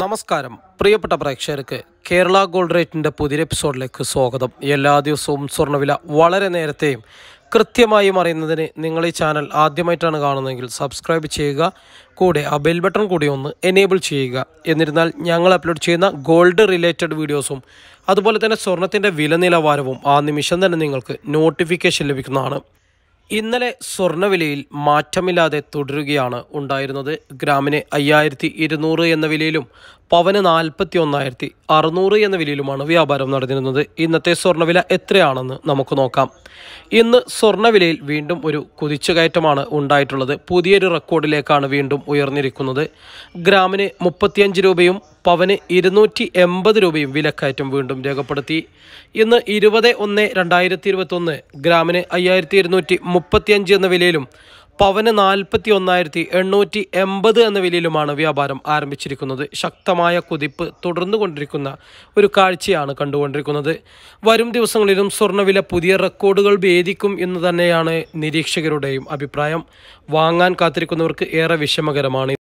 നമസ്കാരം പ്രിയപ്പെട്ട പ്രേക്ഷകർക്ക് കേരള ഗോൾഡ് റേറ്റിൻ്റെ പുതിയ എപ്പിസോഡിലേക്ക് സ്വാഗതം എല്ലാ ദിവസവും സ്വർണ്ണവില വളരെ നേരത്തെയും കൃത്യമായും അറിയുന്നതിന് നിങ്ങൾ ഈ ചാനൽ ആദ്യമായിട്ടാണ് കാണുന്നതെങ്കിൽ സബ്സ്ക്രൈബ് ചെയ്യുക കൂടെ ആ ബെൽ ബട്ടൺ കൂടി ഒന്ന് എനേബിൾ ചെയ്യുക എന്നിരുന്നാൽ ഞങ്ങൾ അപ്ലോഡ് ചെയ്യുന്ന ഗോൾഡ് റിലേറ്റഡ് വീഡിയോസും അതുപോലെ തന്നെ സ്വർണത്തിൻ്റെ വില നിലവാരവും ആ നിമിഷം തന്നെ നിങ്ങൾക്ക് നോട്ടിഫിക്കേഷൻ ലഭിക്കുന്നതാണ് ഇന്നലെ സ്വർണ്ണവിലയിൽ മാറ്റമില്ലാതെ തുടരുകയാണ് ഉണ്ടായിരുന്നത് ഗ്രാമിന് അയ്യായിരത്തി ഇരുന്നൂറ് എന്ന വിലയിലും പവന് നാൽപ്പത്തി ഒന്നായിരത്തി അറുന്നൂറ് എന്ന വിലയിലുമാണ് വ്യാപാരം നടന്നിരുന്നത് ഇന്നത്തെ സ്വർണ്ണവില എത്രയാണെന്ന് നമുക്ക് നോക്കാം ഇന്ന് സ്വർണ്ണവിലയിൽ വീണ്ടും ഒരു കുതിച്ചുകയറ്റമാണ് ഉണ്ടായിട്ടുള്ളത് പുതിയൊരു റെക്കോർഡിലേക്കാണ് വീണ്ടും ഉയർന്നിരിക്കുന്നത് ഗ്രാമിന് മുപ്പത്തിയഞ്ച് രൂപയും പവന് ഇരുന്നൂറ്റി എൺപത് രൂപയും വിലക്കയറ്റം വീണ്ടും രേഖപ്പെടുത്തി ഇന്ന് ഇരുപത് ഒന്ന് രണ്ടായിരത്തി ഒന്ന് ഗ്രാമിന് അയ്യായിരത്തി ഇരുന്നൂറ്റി മുപ്പത്തിയഞ്ച് എന്ന വിലയിലും പവന് നാൽപ്പത്തി ഒന്നായിരത്തി എണ്ണൂറ്റി എൺപത് എന്ന വിലയിലുമാണ് വ്യാപാരം ആരംഭിച്ചിരിക്കുന്നത് ശക്തമായ കുതിപ്പ് തുടർന്നു കൊണ്ടിരിക്കുന്ന ഒരു കാഴ്ചയാണ് കണ്ടുകൊണ്ടിരിക്കുന്നത് വരും ദിവസങ്ങളിലും സ്വർണ്ണവില പുതിയ റെക്കോർഡുകൾ ഭേദിക്കും എന്ന് തന്നെയാണ് നിരീക്ഷകരുടെയും അഭിപ്രായം വാങ്ങാൻ കാത്തിരിക്കുന്നവർക്ക് ഏറെ വിഷമകരമാണ്